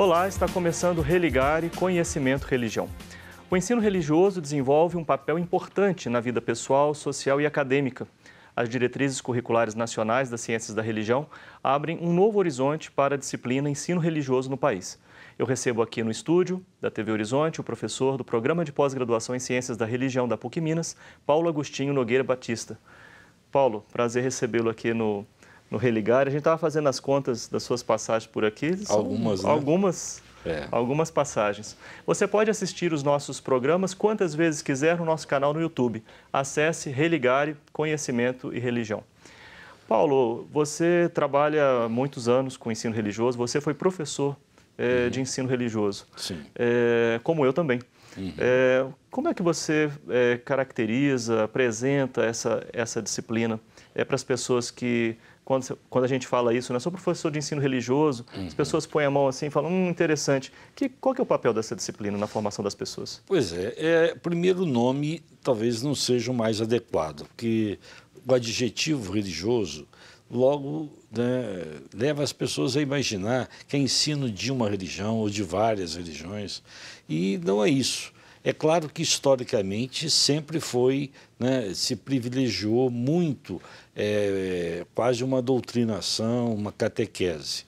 Olá, está começando Religar e Conhecimento Religião. O ensino religioso desenvolve um papel importante na vida pessoal, social e acadêmica. As diretrizes curriculares nacionais das ciências da religião abrem um novo horizonte para a disciplina ensino religioso no país. Eu recebo aqui no estúdio da TV Horizonte o professor do Programa de Pós-Graduação em Ciências da Religião da PUC Minas, Paulo Agostinho Nogueira Batista. Paulo, prazer recebê-lo aqui no no Religar. A gente estava fazendo as contas das suas passagens por aqui. Algumas, né? Algumas. É. Algumas passagens. Você pode assistir os nossos programas quantas vezes quiser no nosso canal no YouTube. Acesse Religare Conhecimento e Religião. Paulo, você trabalha muitos anos com ensino religioso, você foi professor é, uhum. de ensino religioso. Sim. É, como eu também. Uhum. É, como é que você caracteriza, apresenta essa, essa disciplina é, para as pessoas que quando, quando a gente fala isso, né? Sou professor de ensino religioso, uhum. as pessoas põem a mão assim e falam, hum, interessante. Que, qual que é o papel dessa disciplina na formação das pessoas? Pois é, é primeiro nome talvez não seja o mais adequado, porque o adjetivo religioso logo né, leva as pessoas a imaginar que é ensino de uma religião ou de várias religiões, e não é isso. É claro que historicamente sempre foi, né, se privilegiou muito, é, quase uma doutrinação, uma catequese.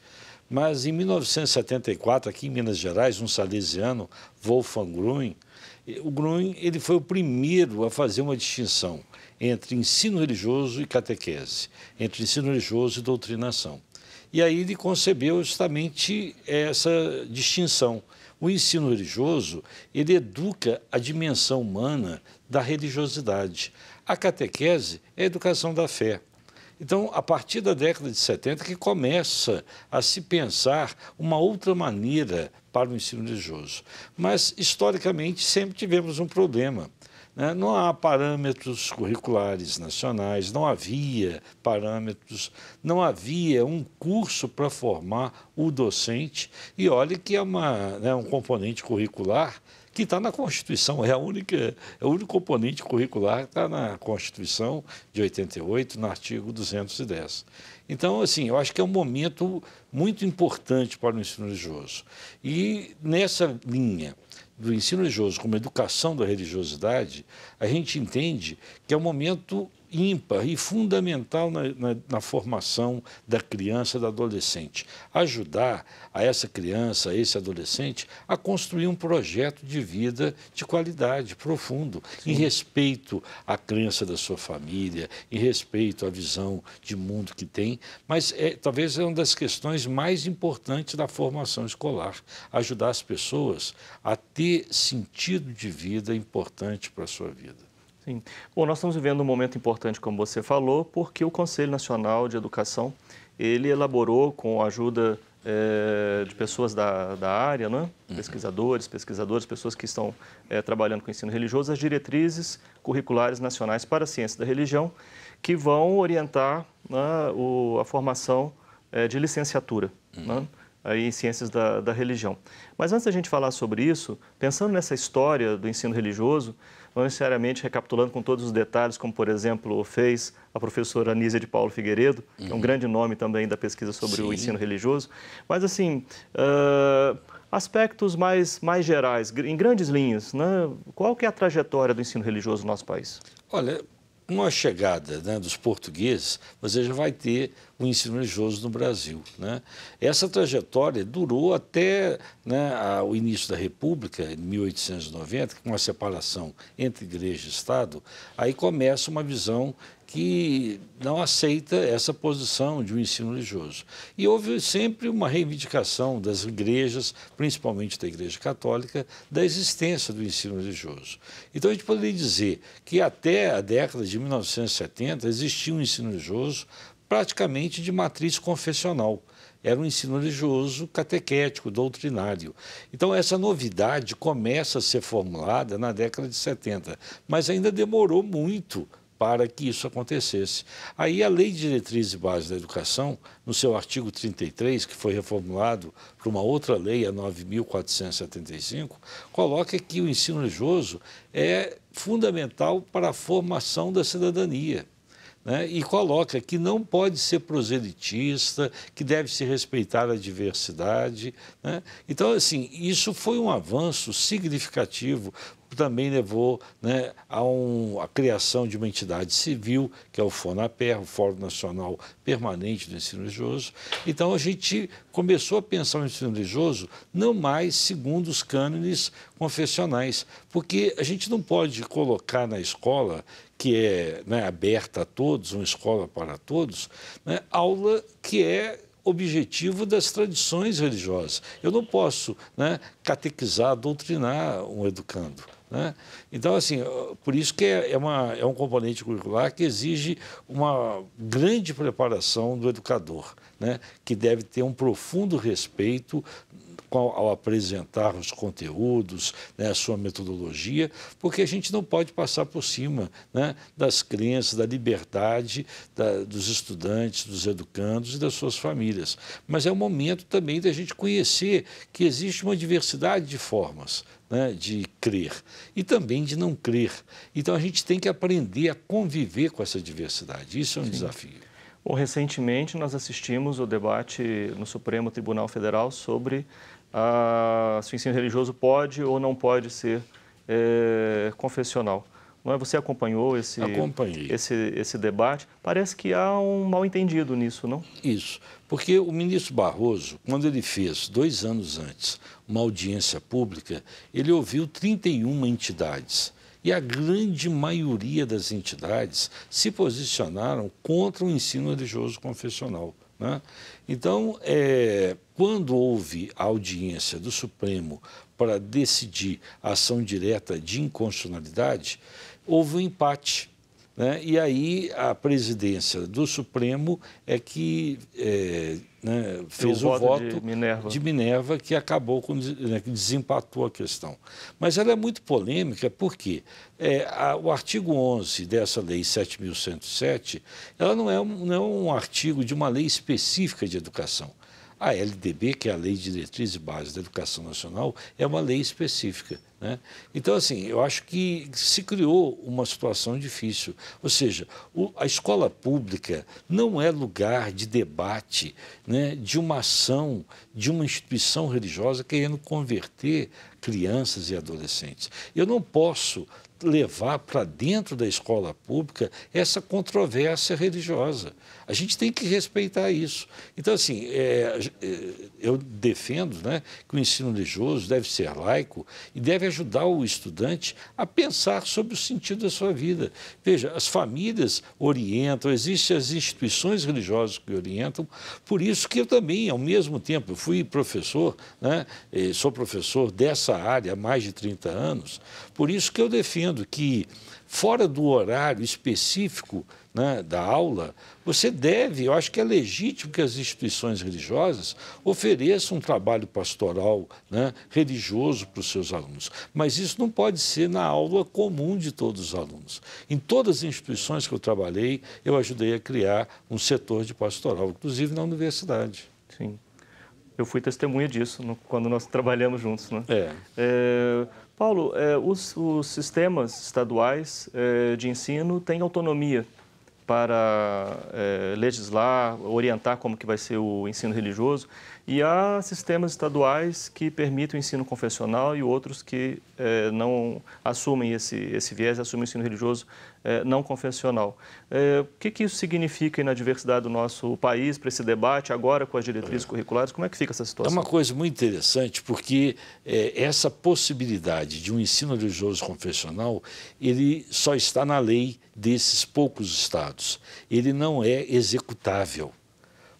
Mas em 1974, aqui em Minas Gerais, um salesiano, Wolfgang Grün, o Grün ele foi o primeiro a fazer uma distinção entre ensino religioso e catequese, entre ensino religioso e doutrinação. E aí ele concebeu justamente essa distinção o ensino religioso, ele educa a dimensão humana da religiosidade. A catequese é a educação da fé. Então, a partir da década de 70 que começa a se pensar uma outra maneira para o ensino religioso. Mas, historicamente, sempre tivemos um problema. Né? Não há parâmetros curriculares nacionais, não havia parâmetros, não havia um curso para formar o docente. E olhe que é uma, né, um componente curricular que está na Constituição, é, a única, é o único componente curricular que está na Constituição de 88, no artigo 210. Então, assim, eu acho que é um momento muito importante para o ensino religioso. E nessa linha do ensino religioso como educação da religiosidade, a gente entende que é um momento ímpar e fundamental na, na, na, formação da criança, da adolescente. Ajudar a essa criança, a esse adolescente, a construir um projeto de vida de qualidade, profundo, Sim. em respeito à crença da sua família, em respeito à visão de mundo que tem, mas é, talvez é uma das questões mais importantes da formação escolar, ajudar as pessoas a ter sentido de vida importante para a sua vida. Sim. Bom, nós estamos vivendo um momento importante, como você falou, porque o Conselho Nacional de Educação, ele elaborou com a ajuda é, de pessoas da, da área, né? Uhum. pesquisadores, pesquisadoras, pessoas que estão é, trabalhando com ensino religioso, as diretrizes curriculares nacionais para a ciência da religião, que vão orientar né, o, a formação é, de licenciatura. Né? Uhum. Né? aí, em ciências da, da religião. Mas antes da gente falar sobre isso, pensando nessa história do ensino religioso, não necessariamente recapitulando com todos os detalhes, como, por exemplo, fez a professora Anísia de Paulo Figueiredo, uhum. que é um uhum. grande nome também da pesquisa sobre Sim. o ensino religioso, mas, assim, uh, aspectos mais, mais gerais, em grandes linhas, né? qual que é a trajetória do ensino religioso no nosso país? Olha, com a chegada né, dos portugueses, você já vai ter o ensino religioso no Brasil. Né? Essa trajetória durou até né, a, o início da República, em 1890, com a separação entre igreja e Estado, aí começa uma visão que não aceita essa posição de um ensino religioso. E houve sempre uma reivindicação das igrejas, principalmente da Igreja Católica, da existência do ensino religioso. Então a gente poderia dizer que até a década de 1970 existia um ensino religioso praticamente de matriz confessional era um ensino religioso catequético, doutrinário. Então, essa novidade começa a ser formulada na década de 70, mas ainda demorou muito para que isso acontecesse. Aí a Lei de Diretrizes e Bases da Educação, no seu artigo 33, que foi reformulado por uma outra lei, a 9.475, coloca que o ensino religioso é fundamental para a formação da cidadania. Né? e coloca que não pode ser proselitista, que deve se respeitar a diversidade. Né? Então, assim, isso foi um avanço significativo, também levou né, a, um, a, criação de uma entidade civil, que é o FONAPER, o Fórum Nacional Permanente do Ensino Religioso. Então, a gente começou a pensar o ensino religioso não mais segundo os cânones confessionais, porque a gente não pode colocar na escola, que é né, aberta a todos, uma escola para todos, né, aula que é objetivo das tradições religiosas. Eu não posso né, catequizar, doutrinar um educando. Né? Então, assim, por isso que é, é, uma, é um componente curricular que exige uma grande preparação do educador, né? que deve ter um profundo respeito qual, ao apresentar os conteúdos, né, a sua metodologia, porque a gente não pode passar por cima né, das crenças, da liberdade da, dos estudantes, dos educandos e das suas famílias. Mas é o momento também da gente conhecer que existe uma diversidade de formas. Né, de crer e também de não crer. Então a gente tem que aprender a conviver com essa diversidade. Isso é um Sim. desafio. Bom, recentemente nós assistimos o debate no Supremo Tribunal Federal sobre a, se o ensino religioso pode ou não pode ser é, confessional. Não é? Você acompanhou esse, Acompanhei. esse, esse debate? Parece que há um mal-entendido nisso, não? Isso, porque o ministro Barroso, quando ele fez, dois anos antes, uma audiência pública, ele ouviu 31 entidades. E a grande maioria das entidades se posicionaram contra o ensino religioso confessional. Né? Então, é, quando houve a audiência do Supremo para decidir a ação direta de inconstitucionalidade, houve um empate. Né? E aí a presidência do Supremo é que é, né, fez o, o voto, de Minerva. de, Minerva. que acabou com né, que desempatou a questão. Mas ela é muito polêmica porque é, a, o artigo 11 dessa lei 7.107 ela não é, um, não é um artigo de uma lei específica de educação. A LDB, que é a Lei de Diretriz e Bases da Educação Nacional, é uma lei específica. Né? Então, assim, eu acho que se criou uma situação difícil. Ou seja, o, a escola pública não é lugar de debate né, de uma ação de uma instituição religiosa querendo converter crianças e adolescentes. Eu não posso levar para dentro da escola pública essa controvérsia religiosa. A gente tem que respeitar isso. Então, assim, é, é, eu defendo né, que o ensino religioso deve ser laico e deve ajudar o estudante a pensar sobre o sentido da sua vida. Veja, as famílias orientam, existem as instituições religiosas que orientam, por isso que eu também, ao mesmo tempo, fui professor, né, eh, sou professor dessa área há mais de 30 anos, por isso que eu defendo que, fora do horário específico né, da aula, você deve, eu acho que é legítimo que as instituições religiosas ofereçam um trabalho pastoral né, religioso para os seus alunos. Mas isso não pode ser na aula comum de todos os alunos. Em todas as instituições que eu trabalhei, eu ajudei a criar um setor de pastoral, inclusive na universidade. Sim. Eu fui testemunha disso no, quando nós trabalhamos juntos. Né? é... é... Paulo, é, os, os, sistemas estaduais é, de ensino têm autonomia para é, legislar, orientar como que vai ser o ensino religioso. E há sistemas estaduais que permitem o ensino confessional e outros que é, não assumem esse, esse viés, assumem o ensino religioso é, não confessional. É, o que, que isso significa na diversidade do nosso país, para esse debate, agora com as diretrizes é. curriculares? Como é que fica essa situação? É uma coisa muito interessante, porque é, essa possibilidade de um ensino religioso confessional, ele só está na lei desses poucos estados estados. Ele não é executável.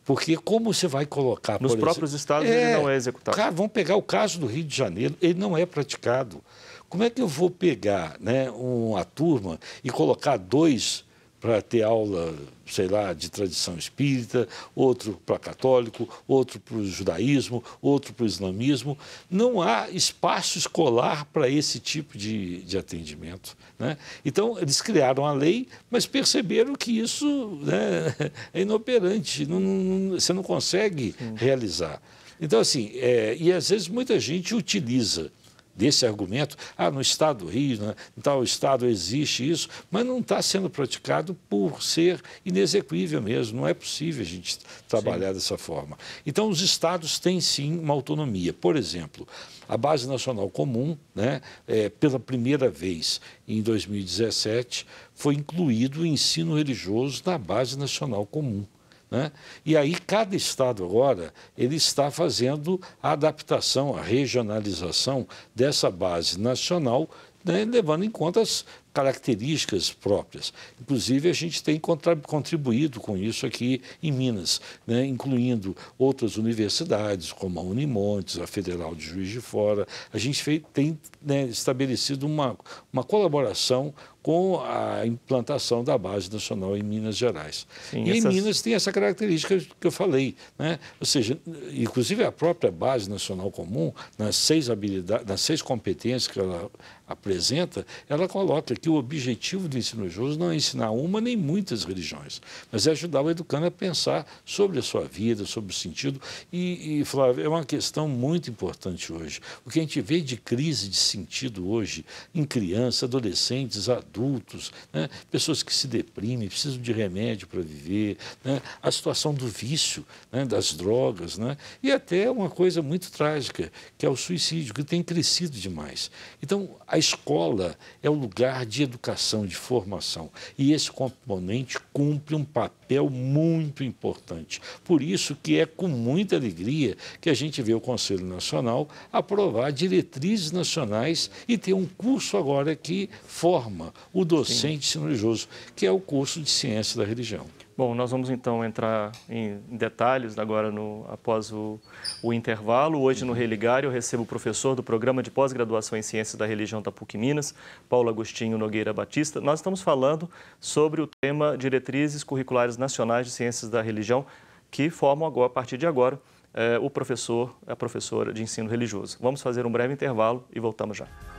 Porque como você vai colocar... Nos próprios estados é, ele não é executável. Cara, vamos pegar o caso do Rio de Janeiro, ele não é praticado. Como é que eu vou pegar né, uma turma e colocar dois para ter aula, sei lá, de tradição espírita, outro para católico, outro para o judaísmo, outro para o islamismo. Não há espaço escolar para esse tipo de, de atendimento. Né? Então, eles criaram a lei, mas perceberam que isso né, é inoperante, não, não, você não consegue Sim. realizar. Então, assim, é, e às vezes muita gente utiliza desse argumento, ah, no estado do Rio, né, em tal estado existe isso, mas não está sendo praticado por ser inexequível mesmo, não é possível a gente trabalhar sim. dessa forma. Então, os estados têm sim uma autonomia. Por exemplo, a Base Nacional Comum, né, é, pela primeira vez em 2017, foi incluído o ensino religioso na Base Nacional Comum. Né? E aí cada estado agora ele está fazendo a adaptação, a regionalização dessa base nacional, né? levando em conta as, características próprias. Inclusive, a gente tem contribuído com isso aqui em Minas, né? incluindo outras universidades, como a Unimontes, a Federal de Juiz de Fora. A gente fez, tem né, estabelecido uma, uma colaboração com a implantação da base nacional em Minas Gerais. Sim, e essas... em Minas tem essa característica que eu falei, né? ou seja, inclusive a própria base nacional comum, nas seis, habilidades, nas seis competências que ela apresenta, ela coloca que o objetivo do ensino religioso não é ensinar uma nem muitas religiões, mas é ajudar o educando a pensar sobre a sua vida, sobre o sentido. E, e Flávio, é uma questão muito importante hoje. O que a gente vê de crise de sentido hoje em crianças, adolescentes, adultos, né? pessoas que se deprimem, precisam de remédio para viver, né? a situação do vício, né? das drogas, né, e até uma coisa muito trágica, que é o suicídio, que tem crescido demais. Então, a escola é o lugar de educação, de formação. E esse componente cumpre um papel muito importante. Por isso que é com muita alegria que a gente vê o Conselho Nacional aprovar diretrizes nacionais e ter um curso agora que forma o docente Sim. religioso, que é o curso de ciência da religião. Bom, nós vamos então entrar em detalhes agora no, após o, o intervalo. Hoje no religário eu recebo o professor do Programa de Pós-Graduação em Ciências da Religião da PUC Minas, Paulo Agostinho Nogueira Batista. Nós estamos falando sobre o tema Diretrizes Curriculares Nacionais de Ciências da Religião, que formam agora, a partir de agora é, o professor, a professora de ensino religioso. Vamos fazer um breve intervalo e voltamos já.